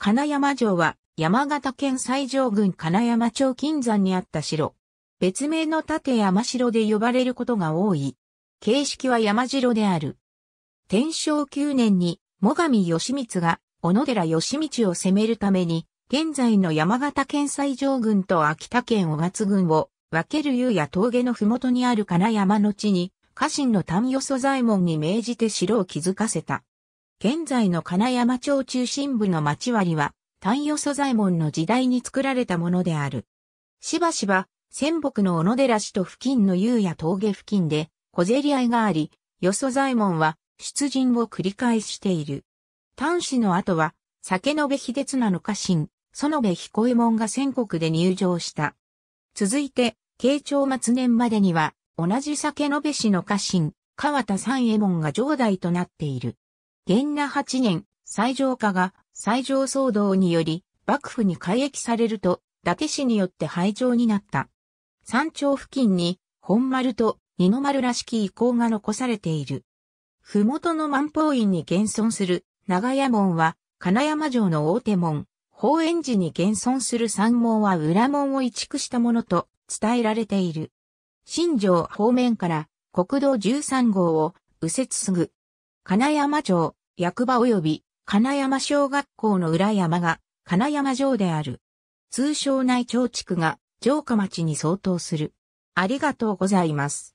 金山城は山形県西条郡金山町金山にあった城。別名の盾山城で呼ばれることが多い。形式は山城である。天正9年に、最上義光が、小野寺義道を攻めるために、現在の山形県西条郡と秋田県小勝郡を分ける湯や峠の麓にある金山の地に、家臣の丹与素左衛門に命じて城を築かせた。現在の金山町中心部の町割は、丹与祖左衛門の時代に作られたものである。しばしば、仙北の小野寺市と付近の雄や峠付近で、小競り合いがあり、与祖左衛門は出陣を繰り返している。丹氏の後は、酒延秀綱の家臣、園部彦右衛門が仙国で入場した。続いて、慶長末年までには、同じ酒延氏の家臣、川田三右衛門が城代となっている。元那八年、西条家が西条騒動により幕府に改易されると、伊達氏によって廃城になった。山頂付近に本丸と二の丸らしき遺構が残されている。麓の万宝院に現存する長屋門は金山城の大手門、宝円寺に現存する山門は裏門を移築したものと伝えられている。新城方面から国道13号を右折すぐ。金山城、役場及び金山小学校の裏山が金山城である。通称内町地区が城下町に相当する。ありがとうございます。